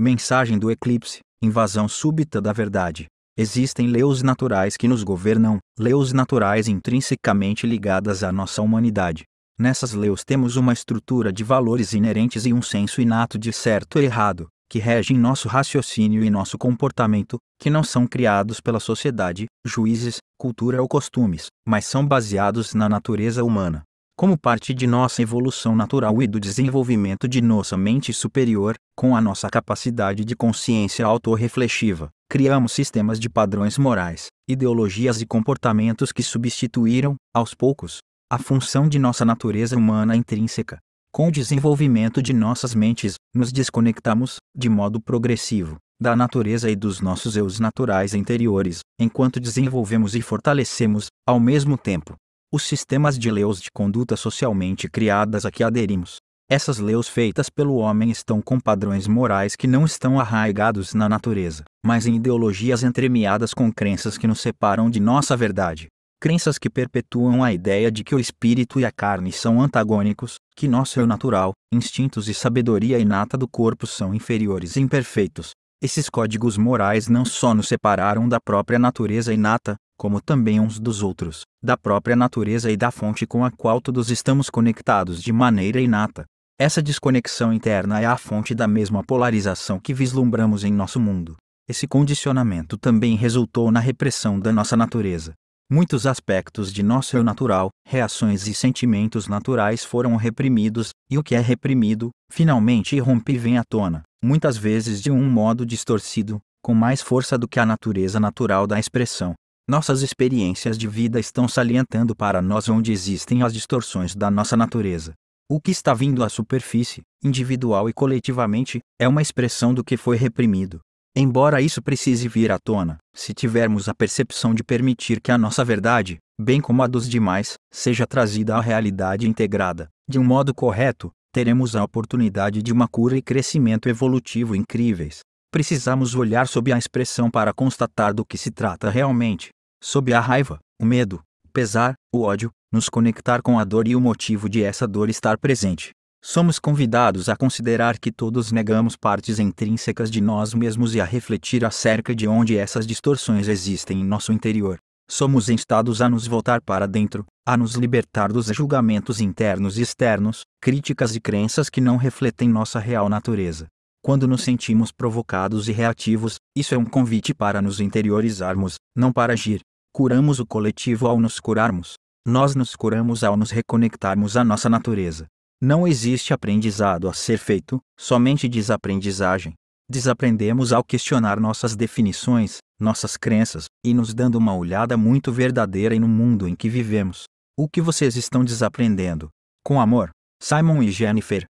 Mensagem do eclipse: invasão súbita da verdade. Existem leis naturais que nos governam, leis naturais intrinsecamente ligadas à nossa humanidade. Nessas leis temos uma estrutura de valores inerentes e um senso inato de certo e errado, que regem nosso raciocínio e nosso comportamento, que não são criados pela sociedade, juízes, cultura ou costumes, mas são baseados na natureza humana como parte de nossa evolução natural e do desenvolvimento de nossa mente superior, com a nossa capacidade de consciência autorreflexiva, criamos sistemas de padrões morais, ideologias e comportamentos que substituíram, aos poucos, a função de nossa natureza humana intrínseca. Com o desenvolvimento de nossas mentes, nos desconectamos, de modo progressivo, da natureza e dos nossos eus naturais interiores, enquanto desenvolvemos e fortalecemos, ao mesmo tempo, os sistemas de leis de conduta socialmente criadas a que aderimos. Essas leis feitas pelo homem estão com padrões morais que não estão arraigados na natureza, mas em ideologias entremeadas com crenças que nos separam de nossa verdade. Crenças que perpetuam a ideia de que o espírito e a carne são antagônicos, que nosso eu natural, instintos e sabedoria inata do corpo são inferiores e imperfeitos. Esses códigos morais não só nos separaram da própria natureza inata, como também uns dos outros, da própria natureza e da fonte com a qual todos estamos conectados de maneira inata. Essa desconexão interna é a fonte da mesma polarização que vislumbramos em nosso mundo. Esse condicionamento também resultou na repressão da nossa natureza. Muitos aspectos de nosso eu natural, reações e sentimentos naturais foram reprimidos, e o que é reprimido, finalmente irrompe e vem à tona, muitas vezes de um modo distorcido, com mais força do que a natureza natural da expressão. Nossas experiências de vida estão salientando para nós onde existem as distorções da nossa natureza. O que está vindo à superfície, individual e coletivamente, é uma expressão do que foi reprimido. Embora isso precise vir à tona, se tivermos a percepção de permitir que a nossa verdade, bem como a dos demais, seja trazida à realidade integrada, de um modo correto, teremos a oportunidade de uma cura e crescimento evolutivo incríveis. Precisamos olhar sob a expressão para constatar do que se trata realmente sob a raiva, o medo, o pesar, o ódio, nos conectar com a dor e o motivo de essa dor estar presente. Somos convidados a considerar que todos negamos partes intrínsecas de nós mesmos e a refletir acerca de onde essas distorções existem em nosso interior. Somos instados a nos voltar para dentro, a nos libertar dos julgamentos internos e externos, críticas e crenças que não refletem nossa real natureza. Quando nos sentimos provocados e reativos, isso é um convite para nos interiorizarmos, não para agir, Curamos o coletivo ao nos curarmos. Nós nos curamos ao nos reconectarmos à nossa natureza. Não existe aprendizado a ser feito, somente desaprendizagem. Desaprendemos ao questionar nossas definições, nossas crenças, e nos dando uma olhada muito verdadeira no mundo em que vivemos. O que vocês estão desaprendendo? Com amor, Simon e Jennifer.